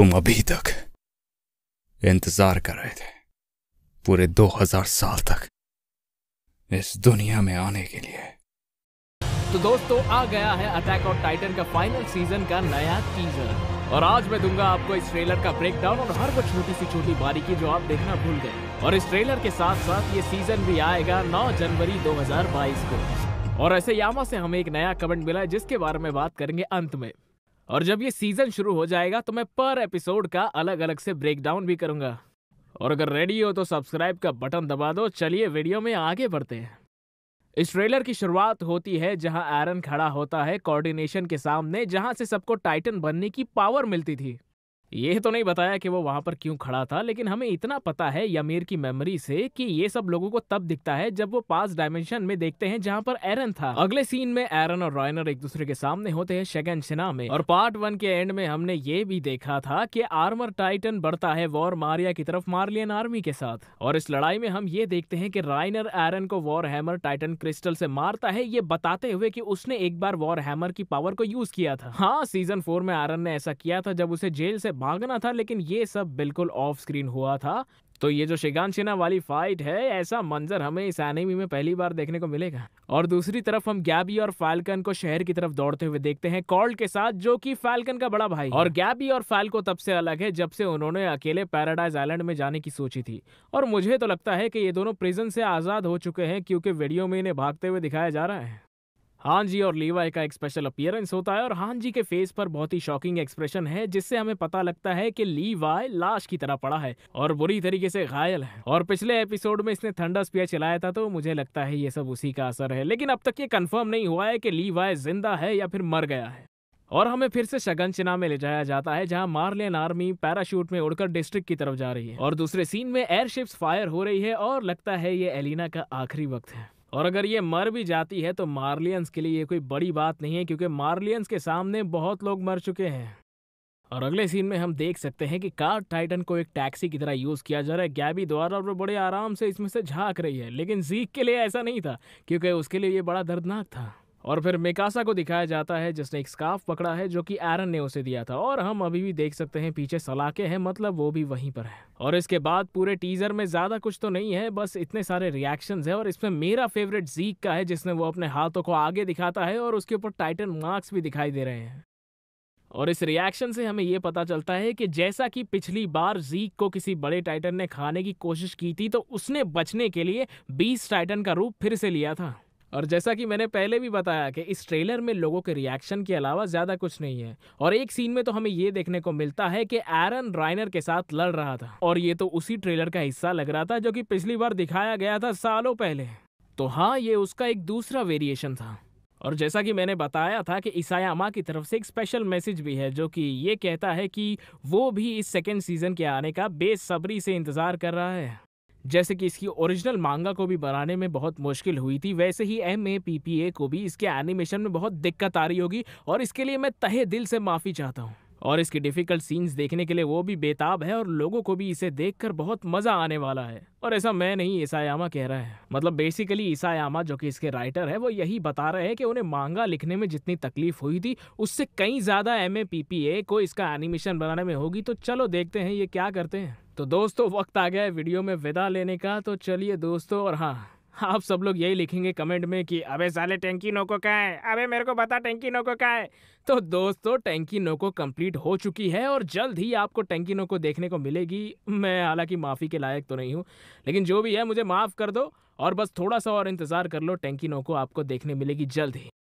तुम अभी तक इंतजार कर रहे थे पूरे दो हजार साल तक इस दुनिया में आने के लिए तो दोस्तों आ गया है अटैक ऑन टाइटन का फाइनल सीजन का नया टीजर और आज मैं दूंगा आपको इस ट्रेलर का ब्रेकडाउन और हर वो छोटी सी छोटी बारीकी जो आप देखना भूल गए और इस ट्रेलर के साथ साथ ये सीजन भी आएगा 9 जनवरी 2022 को और ऐसे यामा से हमें एक नया कमेंट मिला है जिसके बारे में बात करेंगे अंत में और जब ये सीजन शुरू हो जाएगा तो मैं पर एपिसोड का अलग अलग से ब्रेकडाउन भी करूंगा और अगर रेडी हो तो सब्सक्राइब का बटन दबा दो चलिए वीडियो में आगे बढ़ते हैं इस ट्रेलर की शुरुआत होती है जहां एरन खड़ा होता है कोऑर्डिनेशन के सामने जहां से सबको टाइटन बनने की पावर मिलती थी ये तो नहीं बताया कि वो वहाँ पर क्यों खड़ा था लेकिन हमें इतना पता है यमीर की मेमोरी से कि ये सब लोगों को तब दिखता है जब वो पास डायमेंशन में देखते हैं जहाँ पर एरन था अगले सीन में एरन और रॉयनर एक दूसरे के सामने होते हैं शेगन सिन्हा में और पार्ट वन के एंड में हमने ये भी देखा था की आर्मर टाइटन बढ़ता है वॉर मारिया की तरफ मार्लियन आर्मी के साथ और इस लड़ाई में हम ये देखते हैं की रॉयनर एरन को वॉर हैमर टाइटन क्रिस्टल से मारता है ये बताते हुए की उसने एक बार वॉर हैमर की पावर को यूज किया था हाँ सीजन फोर में एरन ने ऐसा किया था जब उसे जेल से भागना था लेकिन ये सब बिल्कुल ऑफ स्क्रीन हुआ था तो ये जो शिगान शिना वाली फाइट है ऐसा मंजर हमें इस एनिमी में पहली बार देखने को मिलेगा और दूसरी तरफ हम गैबी और फाल्कन को शहर की तरफ दौड़ते हुए देखते हैं कॉल्ड के साथ जो कि फाल्कन का बड़ा भाई और गैबी और फाल्को तब से अलग है जब से उन्होंने अकेले पैराडाइज आइलैंड में जाने की सोची थी और मुझे तो लगता है कि ये दोनों प्रिजन से आजाद हो चुके हैं क्योंकि वीडियो में इन्हें भागते हुए दिखाया जा रहा है हां जी और लीवाई का एक स्पेशल अपियरेंस होता है और हान जी के फेस पर बहुत ही शॉकिंग एक्सप्रेशन है जिससे हमें पता लगता है कि लीवाई लाश की तरह पड़ा है और बुरी तरीके से घायल है और पिछले एपिसोड में इसने ठंडा स्पियर चलाया था तो मुझे लगता है ये सब उसी का असर है लेकिन अब तक ये कन्फर्म नहीं हुआ है कि लीवाई जिंदा है या फिर मर गया है और हमें फिर से शगनचना में ले जाया जाता है जहां मार्लियन आर्मी पैराशूट में उड़कर डिस्ट्रिक्ट की तरफ जा रही है और दूसरे सीन में एयरशिप्स फायर हो रही है और लगता है ये एलिना का आखिरी वक्त है और अगर ये मर भी जाती है तो मार्लियंस के लिए ये कोई बड़ी बात नहीं है क्योंकि मार्लियंस के सामने बहुत लोग मर चुके हैं और अगले सीन में हम देख सकते हैं कि कार टाइटन को एक टैक्सी की तरह यूज़ किया जा रहा है गैबी द्वारा और वो बड़े आराम से इसमें से झाँक रही है लेकिन जीक के लिए ऐसा नहीं था क्योंकि उसके लिए ये बड़ा दर्दनाक था और फिर मेकासा को दिखाया जाता है जिसने एक स्काफ पकड़ा है जो कि एरन ने उसे दिया था और हम अभी भी देख सकते हैं पीछे सलाके हैं मतलब वो भी वहीं पर है और इसके बाद पूरे टीजर में ज्यादा कुछ तो नहीं है बस इतने सारे रिएक्शंस है और इसमें मेरा फेवरेट जीक का है जिसने वो अपने हाथों को आगे दिखाता है और उसके ऊपर टाइटन मार्क्स भी दिखाई दे रहे हैं और इस रिएक्शन से हमें ये पता चलता है कि जैसा कि पिछली बार जीक को किसी बड़े टाइटन ने खाने की कोशिश की थी तो उसने बचने के लिए बीस टाइटन का रूप फिर से लिया था और जैसा कि मैंने पहले भी बताया कि इस ट्रेलर में लोगों के रिएक्शन के अलावा ज़्यादा कुछ नहीं है और एक सीन में तो हमें ये देखने को मिलता है कि एरन राइनर के साथ लड़ रहा था और ये तो उसी ट्रेलर का हिस्सा लग रहा था जो कि पिछली बार दिखाया गया था सालों पहले तो हाँ ये उसका एक दूसरा वेरिएशन था और जैसा कि मैंने बताया था कि ईसायामा की तरफ से एक स्पेशल मैसेज भी है जो कि ये कहता है कि वो भी इस सेकेंड सीज़न के आने का बेसब्री से इंतज़ार कर रहा है जैसे कि इसकी ओरिजिनल मांगा को भी बनाने में बहुत मुश्किल हुई थी वैसे ही M A P P A को भी इसके एनिमेशन में बहुत दिक्कत आ रही होगी और इसके लिए मैं तहे दिल से माफ़ी चाहता हूँ और इसके डिफिकल्ट सीन्स देखने के लिए वो भी बेताब है और लोगों को भी इसे देखकर बहुत मजा आने वाला है और ऐसा मैं नहीं ईसायामा कह रहा है मतलब बेसिकली ईसायामा जो कि इसके राइटर है वो यही बता रहे हैं कि उन्हें मांगा लिखने में जितनी तकलीफ हुई थी उससे कई ज्यादा M A A P P को इसका एनिमेशन बनाने में होगी तो चलो देखते हैं ये क्या करते हैं तो दोस्तों वक्त आ गया है वीडियो में विदा लेने का तो चलिए दोस्तों और हाँ आप सब लोग यही लिखेंगे कमेंट में कि अबे साले टेंकी नोको का है अबे मेरे को बता टेंकी नोको का है तो दोस्तों टैंकी नोको कंप्लीट हो चुकी है और जल्द ही आपको टैंकी नोको देखने को मिलेगी मैं हालांकि माफ़ी के लायक तो नहीं हूँ लेकिन जो भी है मुझे माफ़ कर दो और बस थोड़ा सा और इंतज़ार कर लो टेंकी नोको आपको देखने मिलेगी जल्द ही